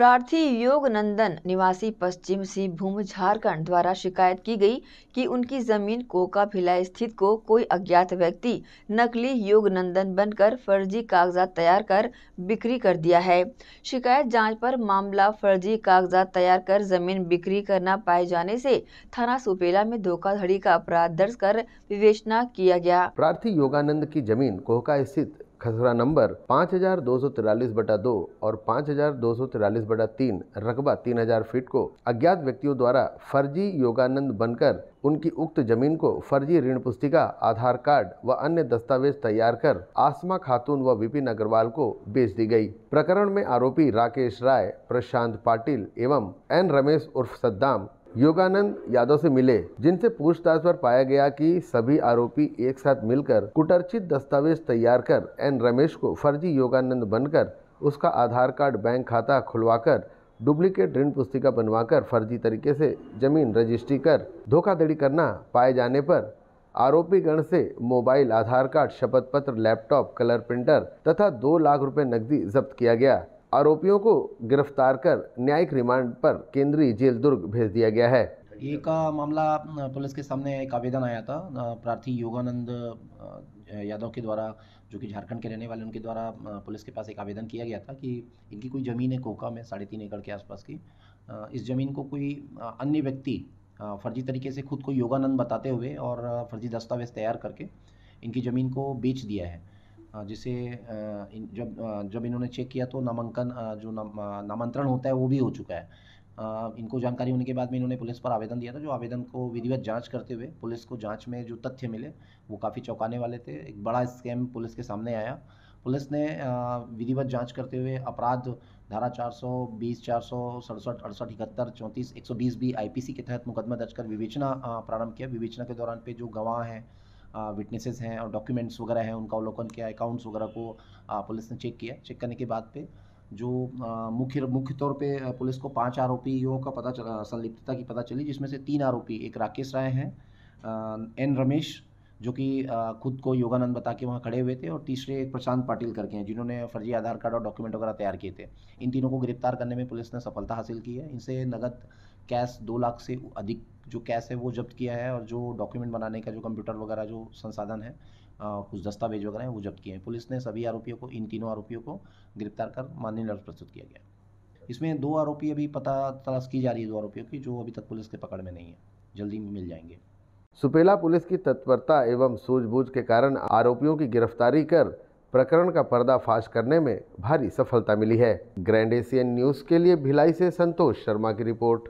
प्रार्थी योग नंदन निवासी पश्चिम सिंहभूम झारखंड द्वारा शिकायत की गई कि उनकी जमीन कोका भिलाई स्थित को कोई अज्ञात व्यक्ति नकली योग नंदन बनकर फर्जी कागजात तैयार कर बिक्री कर दिया है शिकायत जांच पर मामला फर्जी कागजात तैयार कर जमीन बिक्री करना पाए जाने से थाना सुपेला में धोखाधड़ी का अपराध दर्ज कर विवेचना किया गया प्रार्थी योगानंद की जमीन कोका स्थित खसरा नंबर पाँच हजार दो सौ तिरालीस बटा दो और पाँच हजार दो सौ तिरालीस बटा तीन रकबा तीन हजार फीट को अज्ञात व्यक्तियों द्वारा फर्जी योगानंद बनकर उनकी उक्त जमीन को फर्जी ऋण पुस्तिका आधार कार्ड व अन्य दस्तावेज तैयार कर आसमा खातून व विपिन अग्रवाल को बेच दी गई प्रकरण में आरोपी राकेश राय प्रशांत पाटिल एवं एन रमेश उर्फ सद्दाम योगानंद यादव से मिले जिनसे पूछताछ पर पाया गया कि सभी आरोपी एक साथ मिलकर कुटर्चित दस्तावेज तैयार कर एन रमेश को फर्जी योगानंद बनकर उसका आधार कार्ड बैंक खाता खुलवाकर डुप्लीकेट ऋण पुस्तिका बनवाकर फर्जी तरीके से जमीन रजिस्ट्री कर धोखाधड़ी करना पाए जाने पर आरोपीगण से मोबाइल आधार कार्ड शपथ पत्र लैपटॉप कलर प्रिंटर तथा दो लाख रुपए नकदी जब्त किया गया आरोपियों को गिरफ्तार कर न्यायिक रिमांड पर केंद्रीय जेल दुर्ग भेज दिया गया है ये का मामला पुलिस के सामने एक आवेदन आया था प्रार्थी योगानंद यादव के द्वारा जो कि झारखंड के रहने वाले उनके द्वारा पुलिस के पास एक आवेदन किया गया था कि इनकी कोई ज़मीन है कोका में साढ़े तीन एकड़ के आसपास की इस ज़मीन को कोई अन्य व्यक्ति फर्जी तरीके से खुद को योगानंद बताते हुए और फर्जी दस्तावेज़ तैयार करके इनकी ज़मीन को बेच दिया है जिसे जब जब इन्होंने चेक किया तो नामांकन जो नामांतरण होता है वो भी हो चुका है इनको जानकारी होने के बाद में इन्होंने पुलिस पर आवेदन दिया था जो आवेदन को विधिवत जांच करते हुए पुलिस को जांच में जो तथ्य मिले वो काफ़ी चौंकाने वाले थे एक बड़ा स्कैम पुलिस के सामने आया पुलिस ने विधिवत जांच करते हुए अपराध धारा चार सौ बीस चार सौ सड़सठ अड़सठ इकहत्तर चौंतीस एक सौ बीस बी आई के तहत मुकदमा दर्ज कर विवेचना प्रारंभ किया विवेचना के दौरान पे जो गवाह हैं विटनेसेस हैं और डॉक्यूमेंट्स वगैरह हैं उनका अवलोकन किया अकाउंट्स वगैरह को पुलिस ने चेक किया चेक करने के बाद पे जो मुख्य मुख्य तौर पे पुलिस को पांच आरोपियों का पता संलिप्तता की पता चली जिसमें से तीन आरोपी एक राकेश राय हैं एन रमेश जो कि खुद को योगानंद बता के वहाँ खड़े हुए थे और तीसरे एक प्रशांत पाटिल करके हैं जिन्होंने फर्जी आधार कार्ड और डॉक्यूमेंट वगैरह तैयार किए थे इन तीनों को गिरफ्तार करने में पुलिस ने सफलता हासिल की है इनसे नगद कैश दो लाख से अधिक जो कैश है वो जब्त किया है और जो डॉक्यूमेंट बनाने का जो कंप्यूटर वगैरह जो संसाधन है कुछ दस्तावेज वगैरह हैं वो जब्त किए हैं पुलिस ने सभी आरोपियों को इन तीनों आरोपियों को गिरफ्तार कर माननीय लफ्ज प्रस्तुत किया गया इसमें दो आरोपी अभी पता तलाश की जा रही है दो आरोपियों की जो अभी तक पुलिस के पकड़ में नहीं है जल्दी मिल जाएंगे सुपेला पुलिस की तत्परता एवं सूझबूझ के कारण आरोपियों की गिरफ्तारी कर प्रकरण का पर्दाफाश करने में भारी सफलता मिली है ग्रैंड एशियन न्यूज के लिए भिलाई से संतोष शर्मा की रिपोर्ट